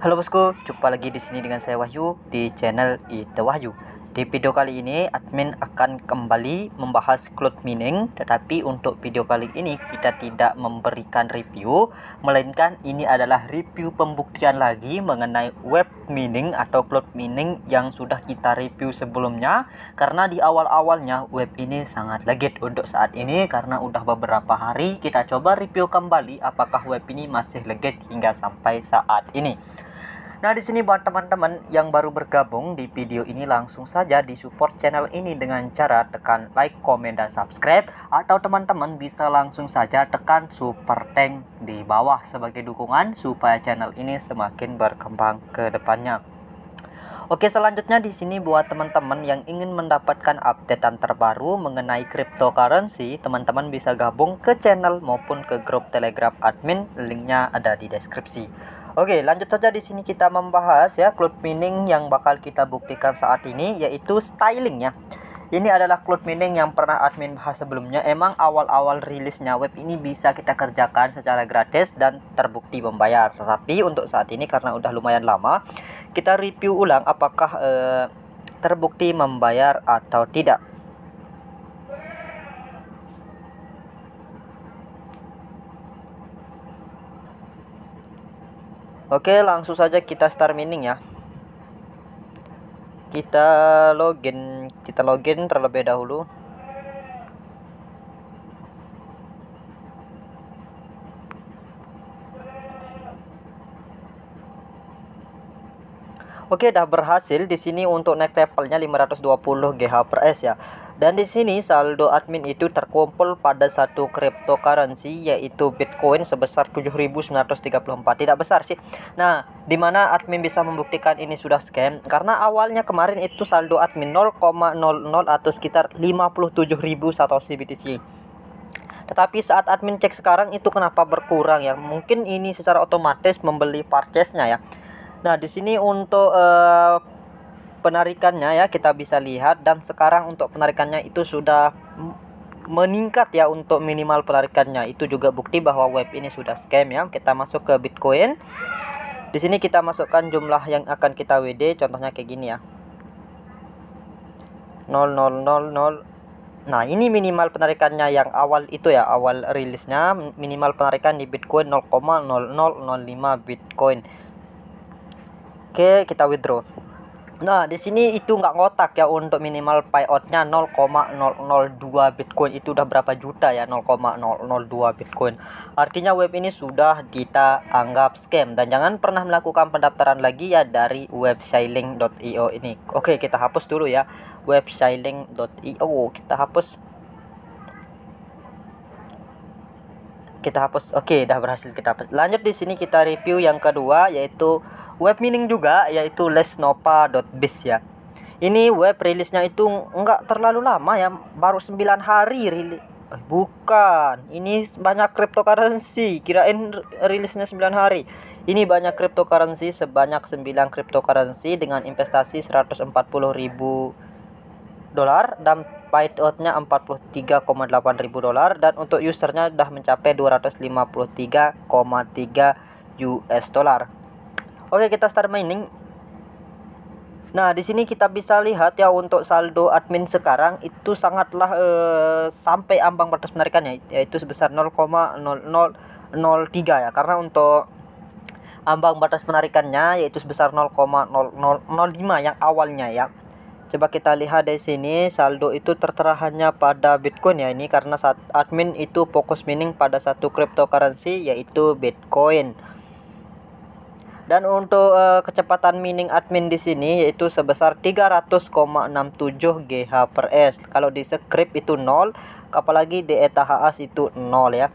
Halo bosku, jumpa lagi di sini dengan saya Wahyu di channel Ite Wahyu. Di video kali ini admin akan kembali membahas cloud mining, tetapi untuk video kali ini kita tidak memberikan review, melainkan ini adalah review pembuktian lagi mengenai web mining atau cloud mining yang sudah kita review sebelumnya karena di awal-awalnya web ini sangat legit untuk saat ini karena udah beberapa hari kita coba review kembali apakah web ini masih legit hingga sampai saat ini. Nah di sini buat teman-teman yang baru bergabung di video ini langsung saja di support channel ini dengan cara tekan like, komen, dan subscribe atau teman-teman bisa langsung saja tekan super tank di bawah sebagai dukungan supaya channel ini semakin berkembang ke depannya. Oke selanjutnya di sini buat teman-teman yang ingin mendapatkan updatean terbaru mengenai cryptocurrency teman-teman bisa gabung ke channel maupun ke grup telegram admin linknya ada di deskripsi Oke, lanjut saja di sini kita membahas ya cloud mining yang bakal kita buktikan saat ini yaitu styling ya. Ini adalah cloud mining yang pernah admin bahas sebelumnya. Emang awal-awal rilisnya web ini bisa kita kerjakan secara gratis dan terbukti membayar. Tapi untuk saat ini karena udah lumayan lama, kita review ulang apakah eh, terbukti membayar atau tidak. Oke, langsung saja kita start mining ya. Kita login, kita login terlebih dahulu. Oke, dah berhasil di sini untuk naik levelnya 520 GH per S ya. Dan di sini saldo admin itu terkumpul pada satu cryptocurrency yaitu Bitcoin sebesar 7.934. Tidak besar sih. Nah, di mana admin bisa membuktikan ini sudah scam karena awalnya kemarin itu saldo admin 0,00 atau sekitar 57.000 Satoshi BTC. Tetapi saat admin cek sekarang itu kenapa berkurang ya? Mungkin ini secara otomatis membeli purchase-nya ya. Nah, di sini untuk uh, penarikannya ya kita bisa lihat dan sekarang untuk penarikannya itu sudah meningkat ya untuk minimal penarikannya itu juga bukti bahwa web ini sudah scam ya kita masuk ke Bitcoin di sini kita masukkan jumlah yang akan kita WD contohnya kayak gini ya 0000 nah ini minimal penarikannya yang awal itu ya awal rilisnya minimal penarikan di Bitcoin 0,0005 Bitcoin Oke kita withdraw Nah, di sini itu nggak ngotak ya untuk minimal payoutnya 0,002 Bitcoin itu udah berapa juta ya 0,002 Bitcoin. Artinya web ini sudah kita anggap scam dan jangan pernah melakukan pendaftaran lagi ya dari websailing.io ini. Oke, kita hapus dulu ya websailing.io. Kita hapus. Kita hapus. Oke, udah berhasil kita hapus. Lanjut di sini kita review yang kedua yaitu web mining juga yaitu lesnova.biz ya ini web rilisnya itu enggak terlalu lama ya baru 9 hari rilis eh, bukan ini banyak cryptocurrency kirain rilisnya 9 hari ini banyak cryptocurrency sebanyak 9 cryptocurrency dengan investasi 140 ribu dolar dan buyoutnya 43,8 ribu dolar dan untuk usernya sudah mencapai 253,3 US dollar Oke, kita start mining. Nah, di sini kita bisa lihat ya untuk saldo admin sekarang itu sangatlah eh, sampai ambang batas penarikannya yaitu sebesar 0,0003 ya karena untuk ambang batas penarikannya yaitu sebesar 0,0005 yang awalnya ya. Coba kita lihat di sini saldo itu tertera hanya pada Bitcoin ya ini karena saat admin itu fokus mining pada satu cryptocurrency yaitu Bitcoin. Dan untuk uh, kecepatan mining admin di sini yaitu sebesar 300,67 GH per S. Kalau di script itu 0, apalagi di eta HAS itu 0 ya.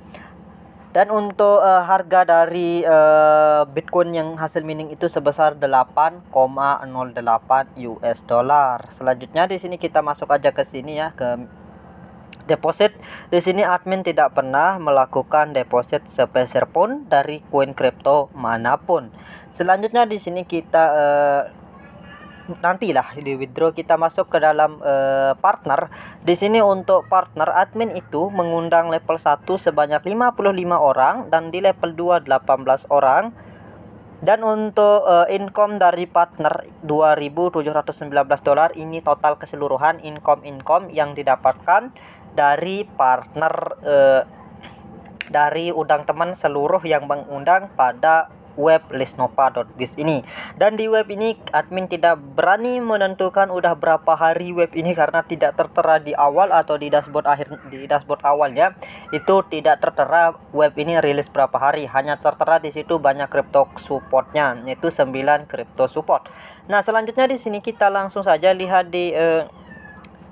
Dan untuk uh, harga dari uh, Bitcoin yang hasil mining itu sebesar 8,08 US dollar. Selanjutnya di sini kita masuk aja ke sini ya ke deposit. Di sini admin tidak pernah melakukan deposit sepeser pun dari koin crypto manapun. Selanjutnya di sini kita uh, nantilah di withdraw kita masuk ke dalam uh, partner. Di sini untuk partner admin itu mengundang level 1 sebanyak 55 orang dan di level 2 18 orang. Dan untuk uh, income dari partner 2719 dolar ini total keseluruhan income-income yang didapatkan dari partner eh, dari udang teman seluruh yang mengundang pada web lesnopa.biz ini dan di web ini admin tidak berani menentukan udah berapa hari web ini karena tidak tertera di awal atau di dashboard akhir di dashboard awalnya itu tidak tertera web ini rilis berapa hari hanya tertera di situ banyak crypto supportnya yaitu 9 crypto support nah selanjutnya di sini kita langsung saja lihat di eh,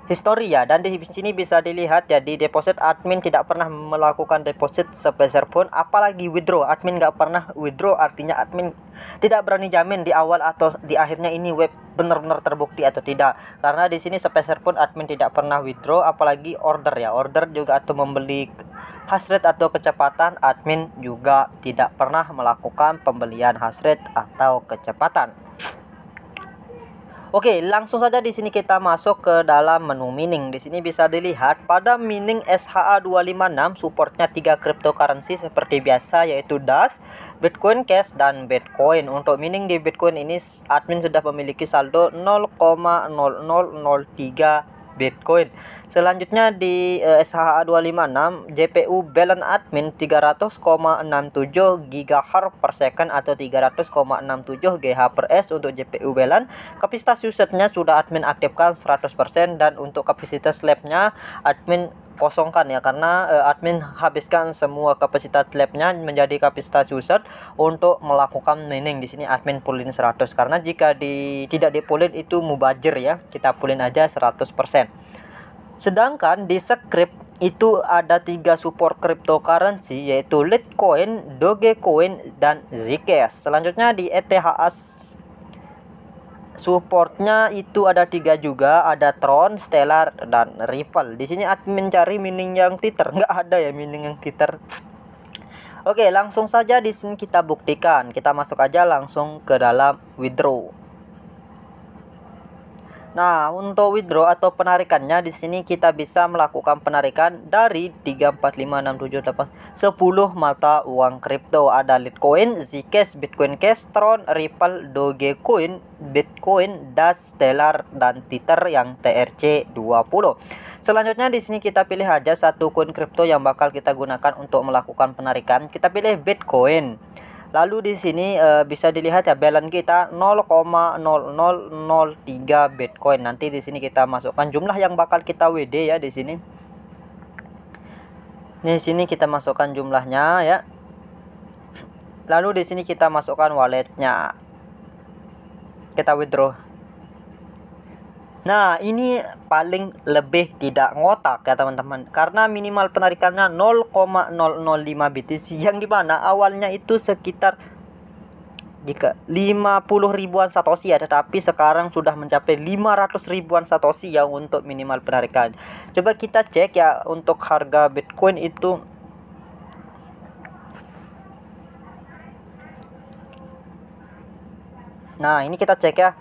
Historia dan di sini bisa dilihat ya di deposit admin tidak pernah melakukan deposit sebesar pun apalagi withdraw admin nggak pernah withdraw artinya admin tidak berani jamin di awal atau di akhirnya ini web benar-benar terbukti atau tidak karena di sini sebesar pun admin tidak pernah withdraw apalagi order ya order juga atau membeli hasrat atau kecepatan admin juga tidak pernah melakukan pembelian hasrat atau kecepatan Oke, langsung saja di sini kita masuk ke dalam menu mining. Di sini bisa dilihat pada mining SHA256 supportnya tiga cryptocurrency seperti biasa yaitu Dash, Bitcoin Cash dan Bitcoin. Untuk mining di Bitcoin ini admin sudah memiliki saldo 0,0003 Bitcoin. Selanjutnya di eh, SHA 256 JPU balance admin 300,67 GHz per second atau 300,67 GH per S untuk JPU balance kapasitas usernya sudah admin aktifkan 100% dan untuk kapasitas labnya admin kosongkan ya karena uh, admin habiskan semua kapasitas labnya menjadi kapasitas user untuk melakukan mining di sini admin pulin 100 karena jika di tidak dipulin itu mubajir ya kita pulin aja 100% Sedangkan di script itu ada tiga support cryptocurrency yaitu Litecoin, Dogecoin, dan Zcash. Selanjutnya di ETH supportnya itu ada tiga juga ada Tron, Stellar, dan Ripple. Di sini admin cari mining yang titer nggak ada ya mining yang titer. Oke langsung saja di sini kita buktikan kita masuk aja langsung ke dalam withdraw. Nah, untuk withdraw atau penarikannya di sini kita bisa melakukan penarikan dari 3 4 5 6 7 8 10 mata uang kripto. Ada Litecoin, Zcash, Bitcoin Cash, Tron, Ripple, Dogecoin, Bitcoin, Dash, Stellar dan Tether yang TRC 20. Selanjutnya di sini kita pilih aja satu koin kripto yang bakal kita gunakan untuk melakukan penarikan. Kita pilih Bitcoin. Lalu di sini e, bisa dilihat ya balance kita 0,0003 Bitcoin. Nanti di sini kita masukkan jumlah yang bakal kita WD ya di sini. Di sini kita masukkan jumlahnya ya. Lalu di sini kita masukkan walletnya. Kita withdraw. Nah, ini paling lebih tidak ngotak ya teman-teman. Karena minimal penarikannya 0,005 BTC yang dimana awalnya itu sekitar jika 50 ribuan satoshi ya tetapi sekarang sudah mencapai 500 ribuan satoshi yang untuk minimal penarikan coba kita cek ya untuk harga bitcoin itu nah ini kita cek ya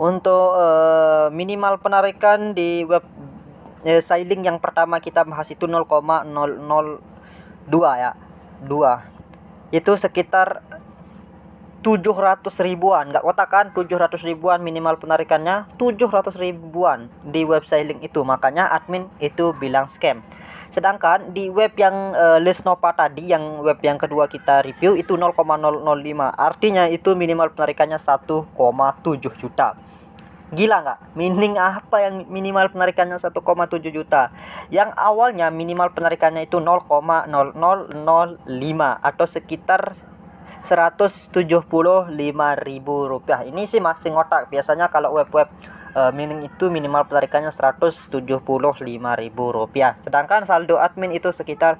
untuk uh, minimal penarikan di web uh, sailing yang pertama kita bahas itu 0,002 ya 2 itu sekitar 700 ribuan nggak kan? tujuh 700 ribuan minimal penarikannya 700 ribuan di website link itu makanya admin itu bilang scam sedangkan di web yang uh, eh, Lesnova tadi yang web yang kedua kita review itu 0,005 artinya itu minimal penarikannya 1,7 juta Gila nggak? Mining apa yang minimal penarikannya 1,7 juta? Yang awalnya minimal penarikannya itu 0,0005 atau sekitar ribu rupiah ini sih masih ngotak biasanya kalau web-web uh, mining itu minimal penarikannya lima ribu rupiah sedangkan saldo admin itu sekitar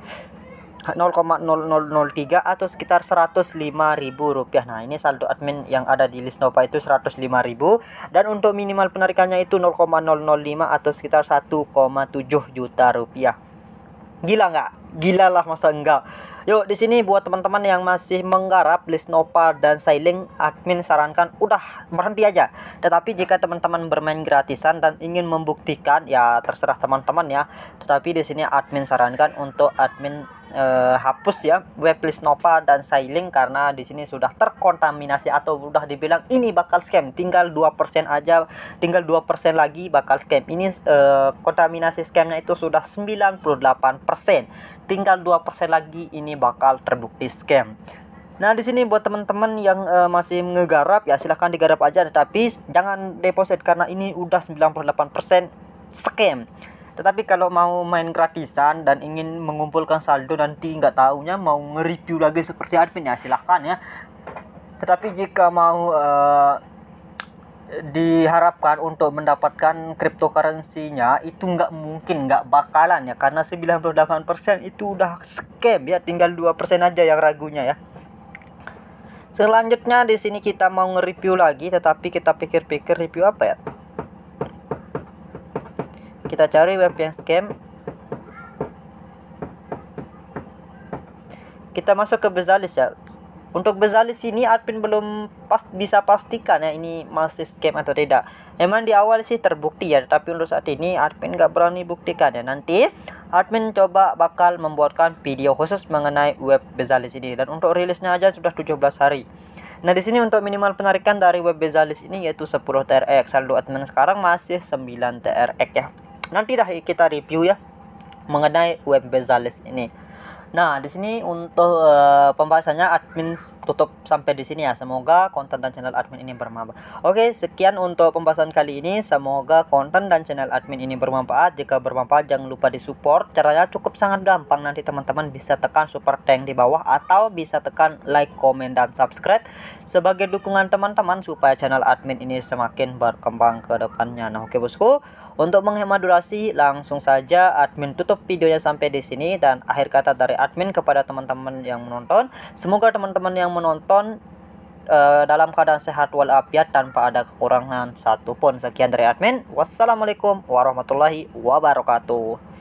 0,0003 atau sekitar ribu rupiah Nah ini saldo admin yang ada di list Nova itu ribu. Dan untuk minimal penarikannya itu 0,005 atau sekitar 1,7 juta rupiah Gila nggak? Gila lah masa enggak Yuk di sini buat teman-teman yang masih menggarap list nopal dan Sailing, admin sarankan udah berhenti aja. Tetapi jika teman-teman bermain gratisan dan ingin membuktikan ya terserah teman-teman ya. Tetapi di sini admin sarankan untuk admin eh, hapus ya weblist Nova dan Sailing karena di sini sudah terkontaminasi atau sudah dibilang ini bakal scam tinggal 2% aja tinggal 2% lagi bakal scam ini eh, kontaminasi scamnya itu sudah 98% tinggal 2% lagi ini bakal terbukti scam Nah, di sini buat teman-teman yang uh, masih ngegarap ya silahkan digarap aja tetapi jangan deposit karena ini udah 98% scam tetapi kalau mau main gratisan dan ingin mengumpulkan saldo nanti nggak tahunya mau nge-review lagi seperti admin ya silahkan ya tetapi jika mau uh, diharapkan untuk mendapatkan cryptocurrency-nya itu nggak mungkin nggak bakalan ya karena 98% itu udah scam ya tinggal 2% aja yang ragunya ya selanjutnya di sini kita mau nge-review lagi tetapi kita pikir-pikir review apa ya kita cari web yang scam kita masuk ke Bezalis ya untuk Bezalis ini admin belum pas, bisa pastikan ya ini masih scam atau tidak Memang di awal sih terbukti ya Tapi untuk saat ini admin gak berani buktikan ya Nanti admin coba bakal membuatkan video khusus mengenai web Bezalis ini Dan untuk rilisnya aja sudah 17 hari Nah di sini untuk minimal penarikan dari web Bezalis ini yaitu 10 TRX Saldo admin sekarang masih 9 TRX ya Nanti dah kita review ya mengenai web Bezales ini. Nah, di sini untuk uh, pembahasannya admin tutup sampai di sini ya. Semoga konten dan channel admin ini bermanfaat. Oke, sekian untuk pembahasan kali ini. Semoga konten dan channel admin ini bermanfaat. Jika bermanfaat jangan lupa di support Caranya cukup sangat gampang. Nanti teman-teman bisa tekan super tank di bawah atau bisa tekan like, comment dan subscribe sebagai dukungan teman-teman supaya channel admin ini semakin berkembang ke depannya. Nah, oke bosku. Untuk menghemat durasi, langsung saja admin tutup videonya sampai di sini dan akhir kata dari admin kepada teman-teman yang menonton. Semoga teman-teman yang menonton uh, dalam keadaan sehat walafiat tanpa ada kekurangan satupun. Sekian dari admin. Wassalamualaikum warahmatullahi wabarakatuh.